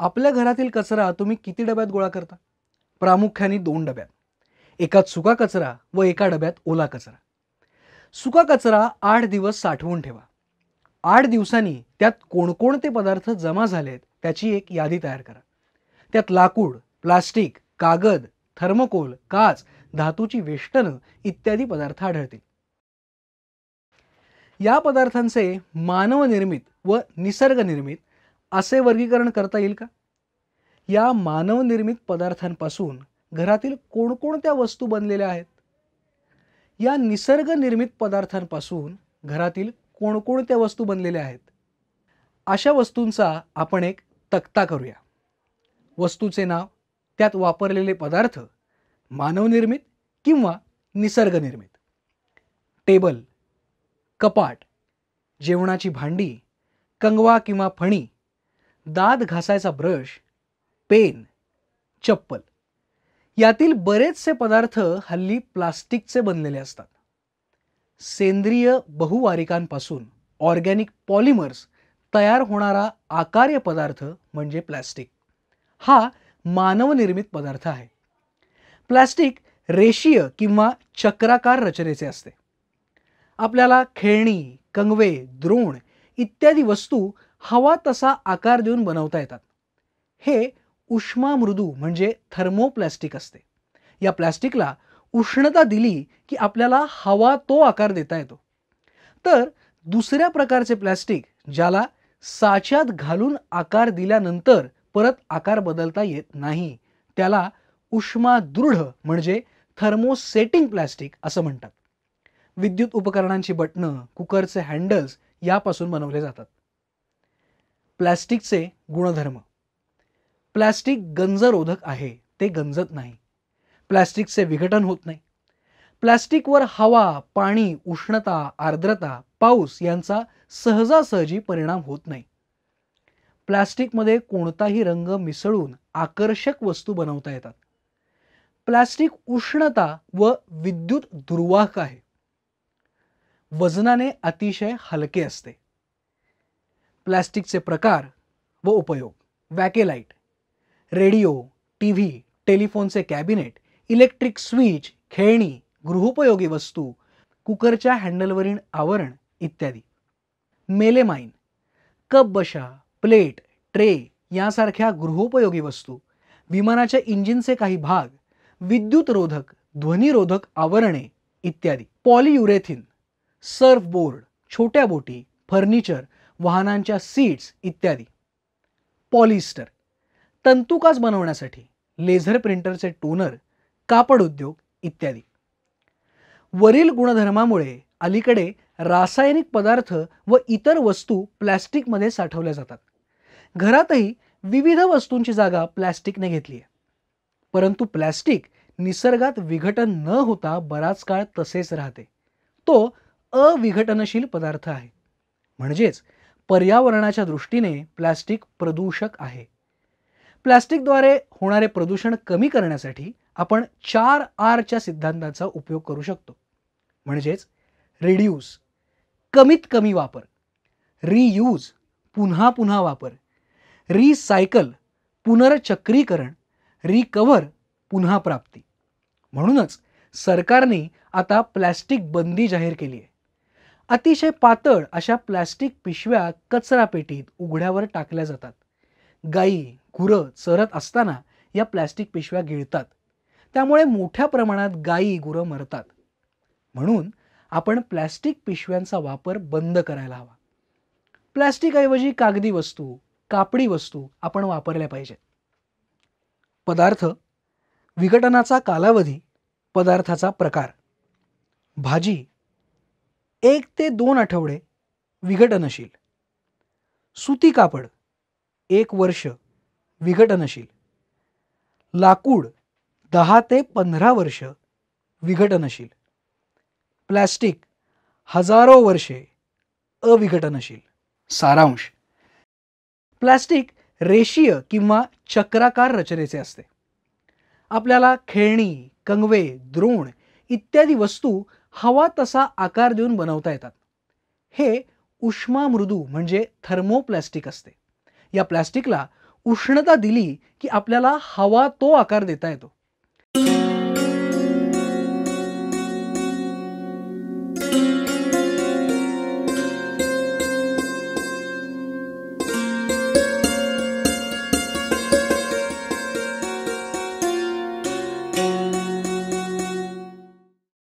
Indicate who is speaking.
Speaker 1: आपल्या घरातील कचरा तुम्ही किती डब्यात गोळा करता प्रामुख्याने दोन डब्यात एकात सुका कचरा व एका डब्यात ओला कचरा सुका कचरा आठ दिवस साठवून ठेवा आठ दिवसांनी त्यात कोणकोणते पदार्थ जमा झालेत त्याची एक यादी तयार करा त्यात लाकूड प्लास्टिक कागद थर्मकोल काच धातूची वेष्टनं इत्यादी पदार्थ आढळतील या पदार्थांचे मानवनिर्मित व निसर्गनिर्मित असे वर्गीकरण करता येईल का या मानवनिर्मित पदार्थांपासून घरातील कोणकोणत्या वस्तू बनलेल्या आहेत या निसर्गनिर्मित पदार्थांपासून घरातील कोणकोणत्या वस्तू बनलेल्या आहेत अशा वस्तूंचा आपण एक तक्ता करूया वस्तूचे नाव त्यात वापरलेले पदार्थ मानवनिर्मित किंवा निसर्गनिर्मित टेबल कपाट जेवणाची भांडी कंगवा किंवा फणी दात घासायचा ब्रश पेन चप्पल यातील बरेचसे पदार्थ हल्ली प्लास्टिकचे बनलेले असतात सेंद्रिय बहुवारिकांपासून ऑर्गॅनिक पॉलिमर्स तयार होणारा आकार्य पदार्थ म्हणजे प्लॅस्टिक हा मानवनिर्मित पदार्थ आहे प्लॅस्टिक रेषीय किंवा चक्राकार रचनेचे असते आपल्याला खेळणी कंगवे द्रोण इत्यादी वस्तू हवा तसा आकार देऊन बनवता येतात हे उष्मा मृदू म्हणजे थर्मोप्लॅस्टिक असते या प्लॅस्टिकला उष्णता दिली की आपल्याला हवा तो आकार देता येतो तर दुसऱ्या प्रकारचे प्लॅस्टिक ज्याला साच्यात घालून आकार दिल्यानंतर परत आकार बदलता येत नाही त्याला उष्मा दृढ म्हणजे थर्मोसेटिंग प्लॅस्टिक असं म्हणतात विद्युत उपकरणांची बटणं कुकरचे हँडल्स यापासून बनवले जातात प्लॅस्टिकचे गुणधर्म प्लॅस्टिक गंजरोधक आहे ते गंजत नाही प्लॅस्टिकचे विघटन होत नाही प्लॅस्टिकवर हवा पाणी उष्णता आर्द्रता पाऊस यांचा सहजासहजी परिणाम होत नाही प्लॅस्टिकमध्ये कोणताही रंग मिसळून आकर्षक वस्तू बनवता येतात प्लॅस्टिक उष्णता व विद्युत दुर्वाहक आहे वजनाने अतिशय हलके असते प्लॅस्टिकचे प्रकार व उपयोग वॅकेलाईट रेडिओ टी व्ही टेलिफोनचे कॅबिनेट इलेक्ट्रिक स्विच खेळणी गृहोपयोगी वस्तू कुकरच्या हँडलवरील आवरण इत्यादी मेलेमाईन कप बशा प्लेट ट्रे यासारख्या गृहोपयोगी वस्तू विमानाच्या इंजिनचे काही भाग विद्युत रोधक ध्वनिरोधक आवरणे इत्यादी पॉलियुरेथिन सर्फ बोर्ड छोट्या बोटी फर्निचर वाहनांच्या सीट्स इत्यादी पॉलिस्टर तंतुकास बनवण्यासाठी लेझर प्रिंटरचे टोनर कापड उद्योग इत्यादी वरील गुणधर्मामुळे अलीकडे रासायनिक पदार्थ व इतर वस्तू प्लॅस्टिकमध्ये साठवल्या जातात घरातही विविध वस्तूंची जागा प्लॅस्टिकने घेतली आहे परंतु प्लॅस्टिक निसर्गात विघटन न होता बराच काळ तसेच राहते तो अविघटनशील पदार्थ आहे म्हणजेच पर्यावरणाच्या दृष्टीने प्लॅस्टिक प्रदूषक आहे प्लॅस्टिकद्वारे होणारे प्रदूषण कमी करण्यासाठी आपण चार आरच्या सिद्धांताचा उपयोग करू शकतो म्हणजेच रिड्यूस कमीत कमी वापर रियूज पुन्हा पुन्हा वापर रिसायकल पुनर्चक्रीकरण रिकवर पुन्हा प्राप्ती म्हणूनच सरकारने आता प्लॅस्टिक बंदी जाहीर केली आहे अतिशय पातळ अशा प्लॅस्टिक पिशव्या कचरापेटीत उघड्यावर टाकल्या जातात गाई गुरं चरत असताना या प्लॅस्टिक पिशव्या गिळतात त्यामुळे मोठ्या प्रमाणात गायी गुरं मरतात म्हणून आपण प्लॅस्टिक पिशव्यांचा वापर बंद करायला हवा ऐवजी कागदी वस्तू कापडी वस्तू आपण वापरल्या पाहिजेत पदार्थ विघटनाचा कालावधी पदार्थाचा प्रकार भाजी एक ते दोन आठवडे विघटनशील सुती कापड एक वर्ष विघटनशील लाकूड दहा ते पंधरा वर्ष विघटनशील प्लॅस्टिक हजारो वर्षे अविघटनशील सारांश प्लॅस्टिक रेषीय किंवा चक्राकार रचनेचे असते आपल्याला खेळणी कंगवे द्रोण इत्यादी वस्तू हवा तसा आकार देऊन बनवता येतात हे उष्मा मृदू म्हणजे थर्मोप्लॅस्टिक असते या प्लॅस्टिकला उष्णता दिली की आपल्याला हवा तो आकार देता येतो